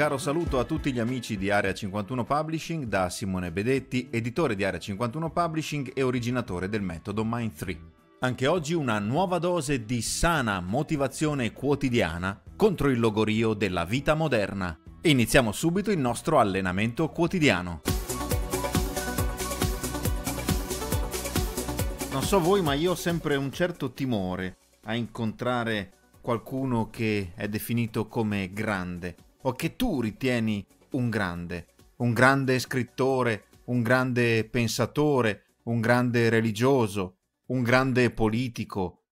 caro saluto a tutti gli amici di Area 51 Publishing da Simone Bedetti, editore di Area 51 Publishing e originatore del metodo Mind 3. Anche oggi una nuova dose di sana motivazione quotidiana contro il logorio della vita moderna. Iniziamo subito il nostro allenamento quotidiano. Non so voi, ma io ho sempre un certo timore a incontrare qualcuno che è definito come grande o che tu ritieni un grande, un grande scrittore, un grande pensatore, un grande religioso, un grande politico.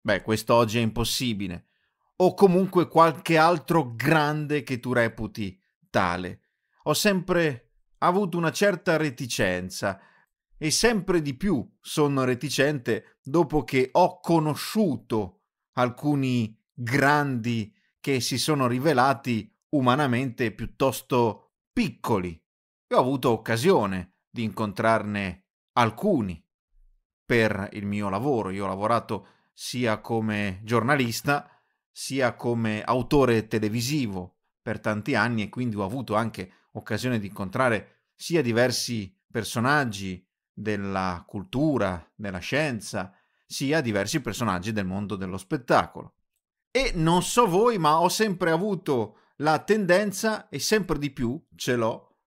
Beh, questo oggi è impossibile. O comunque qualche altro grande che tu reputi tale. Ho sempre avuto una certa reticenza e sempre di più sono reticente dopo che ho conosciuto alcuni grandi che si sono rivelati umanamente piuttosto piccoli e ho avuto occasione di incontrarne alcuni per il mio lavoro. Io ho lavorato sia come giornalista sia come autore televisivo per tanti anni e quindi ho avuto anche occasione di incontrare sia diversi personaggi della cultura, della scienza, sia diversi personaggi del mondo dello spettacolo. E non so voi, ma ho sempre avuto la tendenza, e sempre di più ce l'ho,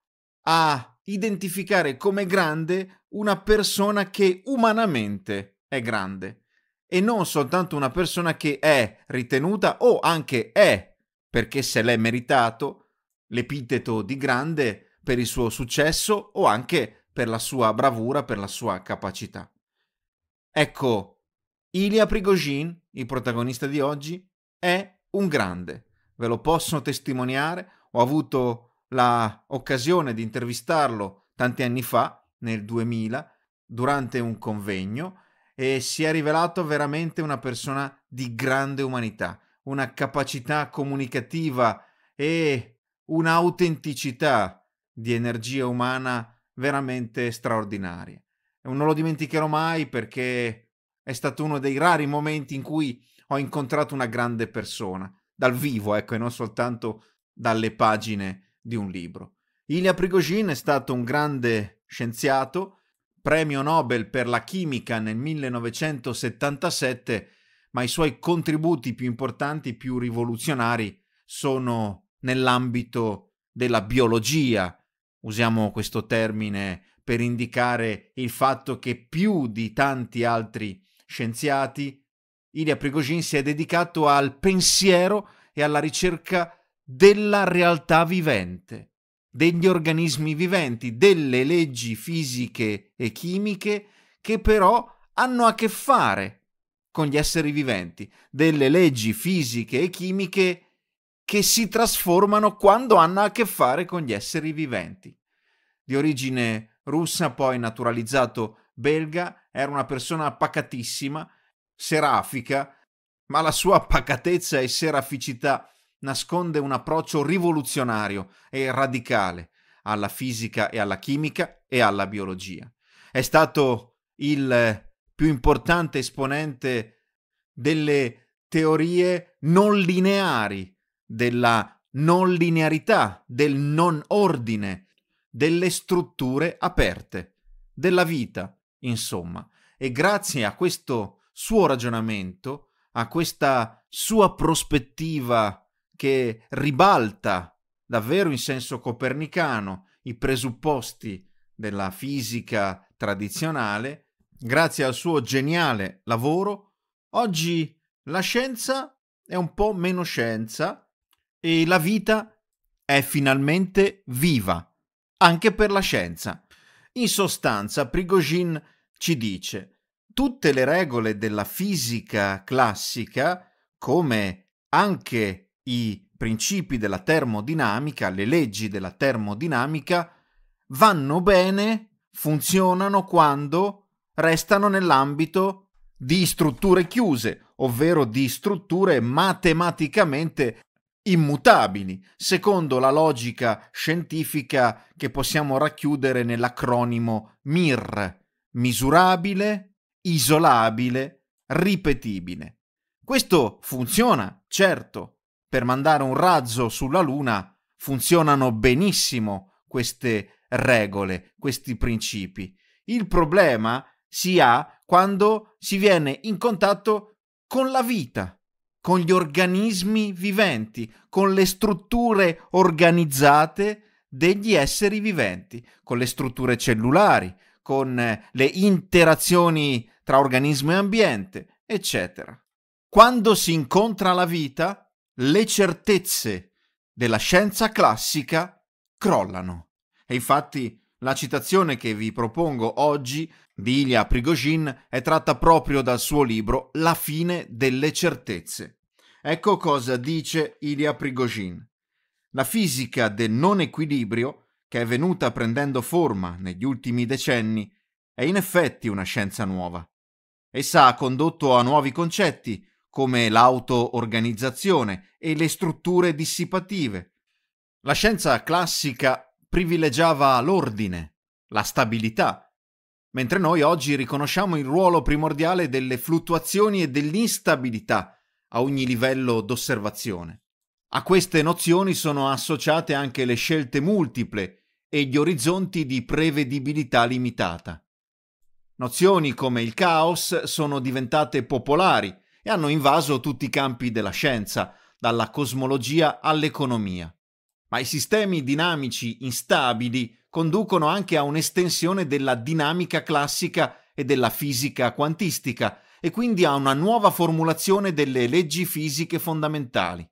a identificare come grande una persona che umanamente è grande e non soltanto una persona che è ritenuta o anche è, perché se l'è meritato, l'epiteto di grande per il suo successo o anche per la sua bravura, per la sua capacità. Ecco, Ilya Prigogine, il protagonista di oggi, è un grande ve lo possono testimoniare, ho avuto l'occasione di intervistarlo tanti anni fa, nel 2000, durante un convegno e si è rivelato veramente una persona di grande umanità, una capacità comunicativa e un'autenticità di energia umana veramente straordinaria. Non lo dimenticherò mai perché è stato uno dei rari momenti in cui ho incontrato una grande persona, dal vivo, ecco, e non soltanto dalle pagine di un libro. Ilya Prigogine è stato un grande scienziato, premio Nobel per la chimica nel 1977, ma i suoi contributi più importanti, più rivoluzionari, sono nell'ambito della biologia. Usiamo questo termine per indicare il fatto che più di tanti altri scienziati Ilya Prigogin si è dedicato al pensiero e alla ricerca della realtà vivente, degli organismi viventi, delle leggi fisiche e chimiche che però hanno a che fare con gli esseri viventi, delle leggi fisiche e chimiche che si trasformano quando hanno a che fare con gli esseri viventi. Di origine russa, poi naturalizzato belga, era una persona pacatissima serafica, ma la sua pacatezza e seraficità nasconde un approccio rivoluzionario e radicale alla fisica e alla chimica e alla biologia. È stato il più importante esponente delle teorie non lineari, della non linearità, del non ordine, delle strutture aperte, della vita, insomma. E grazie a questo suo ragionamento, a questa sua prospettiva che ribalta davvero in senso copernicano i presupposti della fisica tradizionale, grazie al suo geniale lavoro, oggi la scienza è un po' meno scienza e la vita è finalmente viva, anche per la scienza. In sostanza, Prigogine ci dice tutte le regole della fisica classica, come anche i principi della termodinamica, le leggi della termodinamica, vanno bene, funzionano quando restano nell'ambito di strutture chiuse, ovvero di strutture matematicamente immutabili, secondo la logica scientifica che possiamo racchiudere nell'acronimo MIR, misurabile, isolabile, ripetibile. Questo funziona, certo. Per mandare un razzo sulla Luna funzionano benissimo queste regole, questi principi. Il problema si ha quando si viene in contatto con la vita, con gli organismi viventi, con le strutture organizzate degli esseri viventi, con le strutture cellulari, con le interazioni tra organismo e ambiente, eccetera. Quando si incontra la vita, le certezze della scienza classica crollano. E infatti la citazione che vi propongo oggi di Ilya Prigozhin è tratta proprio dal suo libro La fine delle certezze. Ecco cosa dice Ilya Prigozhin. La fisica del non equilibrio, che è venuta prendendo forma negli ultimi decenni, è in effetti una scienza nuova. Essa ha condotto a nuovi concetti come l'auto-organizzazione e le strutture dissipative. La scienza classica privilegiava l'ordine, la stabilità, mentre noi oggi riconosciamo il ruolo primordiale delle fluttuazioni e dell'instabilità a ogni livello d'osservazione. A queste nozioni sono associate anche le scelte multiple e gli orizzonti di prevedibilità limitata. Nozioni come il caos sono diventate popolari e hanno invaso tutti i campi della scienza, dalla cosmologia all'economia. Ma i sistemi dinamici instabili conducono anche a un'estensione della dinamica classica e della fisica quantistica e quindi a una nuova formulazione delle leggi fisiche fondamentali.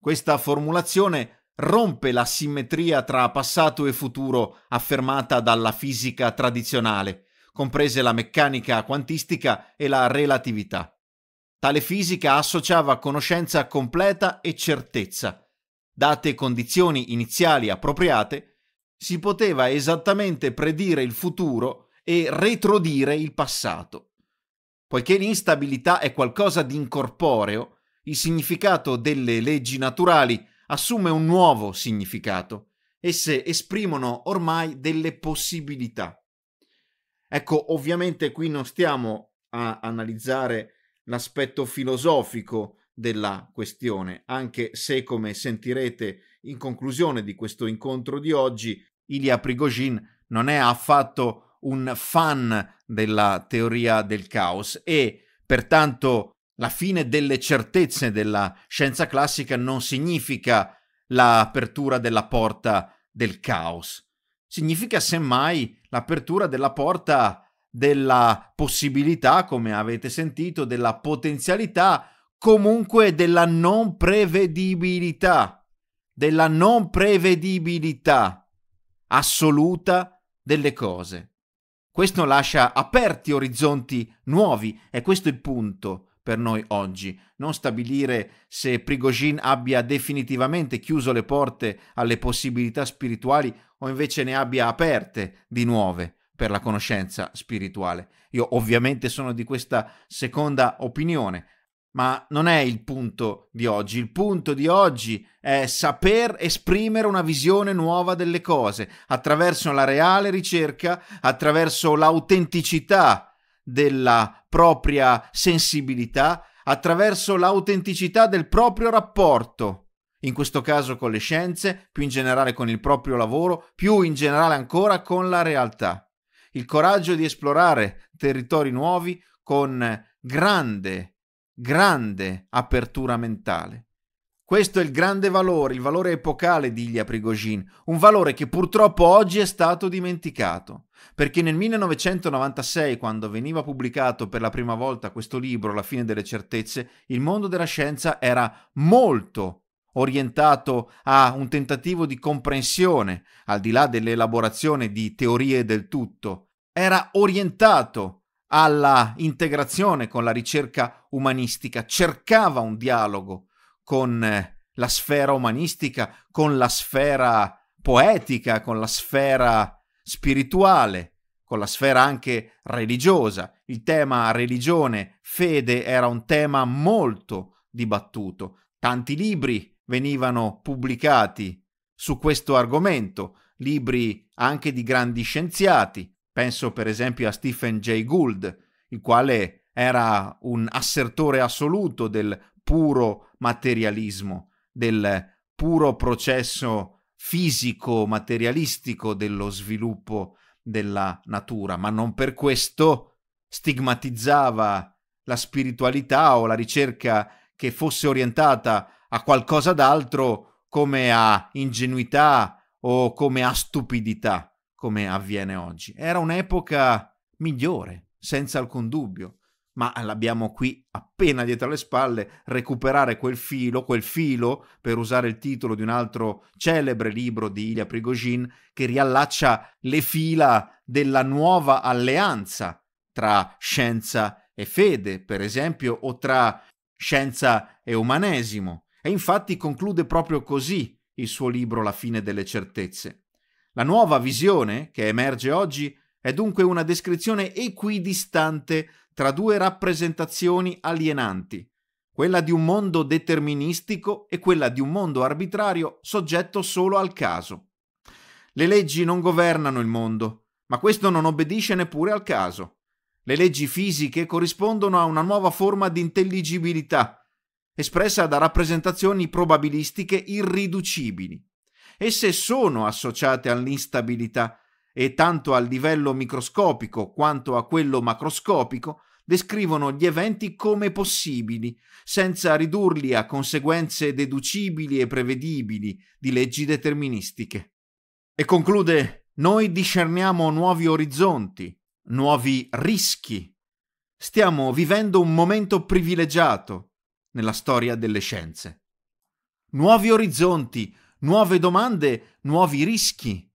Questa formulazione rompe la simmetria tra passato e futuro affermata dalla fisica tradizionale comprese la meccanica quantistica e la relatività. Tale fisica associava conoscenza completa e certezza. Date condizioni iniziali appropriate, si poteva esattamente predire il futuro e retrodire il passato. Poiché l'instabilità è qualcosa di incorporeo, il significato delle leggi naturali assume un nuovo significato. Esse esprimono ormai delle possibilità. Ecco, ovviamente qui non stiamo a analizzare l'aspetto filosofico della questione, anche se come sentirete in conclusione di questo incontro di oggi, Ilya Prigogine non è affatto un fan della teoria del caos e pertanto la fine delle certezze della scienza classica non significa l'apertura della porta del caos significa semmai l'apertura della porta della possibilità, come avete sentito, della potenzialità, comunque della non prevedibilità, della non prevedibilità assoluta delle cose. Questo lascia aperti orizzonti nuovi e questo è il punto per noi oggi. Non stabilire se Prigogine abbia definitivamente chiuso le porte alle possibilità spirituali o invece ne abbia aperte di nuove per la conoscenza spirituale. Io ovviamente sono di questa seconda opinione, ma non è il punto di oggi. Il punto di oggi è saper esprimere una visione nuova delle cose attraverso la reale ricerca, attraverso l'autenticità della propria sensibilità, attraverso l'autenticità del proprio rapporto in questo caso con le scienze, più in generale con il proprio lavoro, più in generale ancora con la realtà. Il coraggio di esplorare territori nuovi con grande, grande apertura mentale. Questo è il grande valore, il valore epocale di Ilya Prigogine, un valore che purtroppo oggi è stato dimenticato, perché nel 1996, quando veniva pubblicato per la prima volta questo libro, La fine delle certezze, il mondo della scienza era molto orientato a un tentativo di comprensione, al di là dell'elaborazione di teorie del tutto, era orientato alla integrazione con la ricerca umanistica, cercava un dialogo con eh, la sfera umanistica, con la sfera poetica, con la sfera spirituale, con la sfera anche religiosa. Il tema religione, fede era un tema molto dibattuto. Tanti libri venivano pubblicati su questo argomento, libri anche di grandi scienziati, penso per esempio a Stephen Jay Gould, il quale era un assertore assoluto del puro materialismo, del puro processo fisico materialistico dello sviluppo della natura, ma non per questo stigmatizzava la spiritualità o la ricerca che fosse orientata a qualcosa d'altro come a ingenuità o come a stupidità, come avviene oggi. Era un'epoca migliore, senza alcun dubbio, ma l'abbiamo qui appena dietro le spalle, recuperare quel filo, quel filo, per usare il titolo di un altro celebre libro di Ilya Prigogine, che riallaccia le fila della nuova alleanza tra scienza e fede, per esempio, o tra scienza e umanesimo. E infatti conclude proprio così il suo libro La fine delle certezze. La nuova visione che emerge oggi è dunque una descrizione equidistante tra due rappresentazioni alienanti, quella di un mondo deterministico e quella di un mondo arbitrario soggetto solo al caso. Le leggi non governano il mondo, ma questo non obbedisce neppure al caso. Le leggi fisiche corrispondono a una nuova forma di intelligibilità espressa da rappresentazioni probabilistiche irriducibili. Esse sono associate all'instabilità e tanto al livello microscopico quanto a quello macroscopico descrivono gli eventi come possibili, senza ridurli a conseguenze deducibili e prevedibili di leggi deterministiche. E conclude, noi discerniamo nuovi orizzonti, nuovi rischi. Stiamo vivendo un momento privilegiato, nella storia delle scienze. Nuovi orizzonti, nuove domande, nuovi rischi.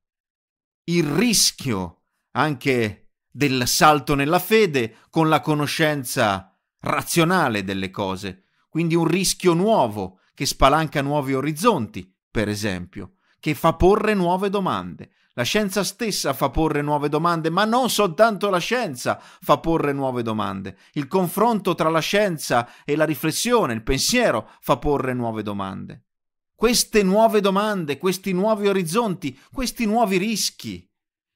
Il rischio anche del salto nella fede con la conoscenza razionale delle cose, quindi un rischio nuovo che spalanca nuovi orizzonti, per esempio, che fa porre nuove domande, la scienza stessa fa porre nuove domande, ma non soltanto la scienza fa porre nuove domande. Il confronto tra la scienza e la riflessione, il pensiero, fa porre nuove domande. Queste nuove domande, questi nuovi orizzonti, questi nuovi rischi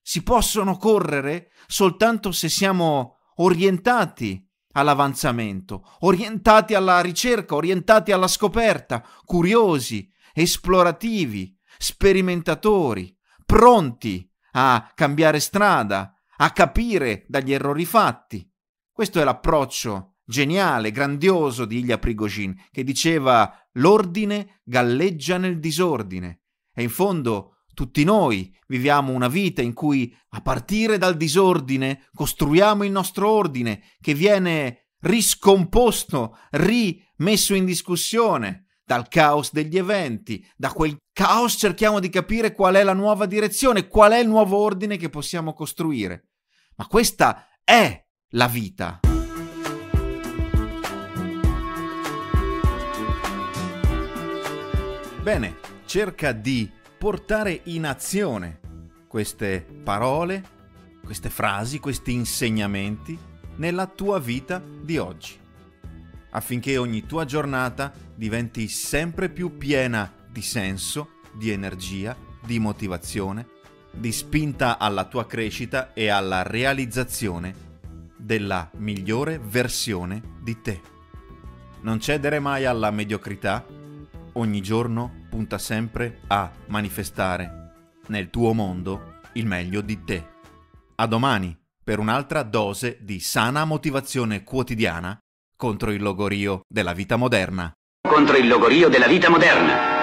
si possono correre soltanto se siamo orientati all'avanzamento, orientati alla ricerca, orientati alla scoperta, curiosi, esplorativi, sperimentatori pronti a cambiare strada, a capire dagli errori fatti. Questo è l'approccio geniale, grandioso di Ilya Prigogine, che diceva l'ordine galleggia nel disordine. E in fondo tutti noi viviamo una vita in cui a partire dal disordine costruiamo il nostro ordine che viene riscomposto, rimesso in discussione dal caos degli eventi, da quel caos cerchiamo di capire qual è la nuova direzione, qual è il nuovo ordine che possiamo costruire. Ma questa è la vita. Bene, cerca di portare in azione queste parole, queste frasi, questi insegnamenti nella tua vita di oggi, affinché ogni tua giornata diventi sempre più piena di senso, di energia, di motivazione, di spinta alla tua crescita e alla realizzazione della migliore versione di te. Non cedere mai alla mediocrità, ogni giorno punta sempre a manifestare nel tuo mondo il meglio di te. A domani per un'altra dose di sana motivazione quotidiana contro il logorio della vita moderna. Contro il logorio della vita moderna.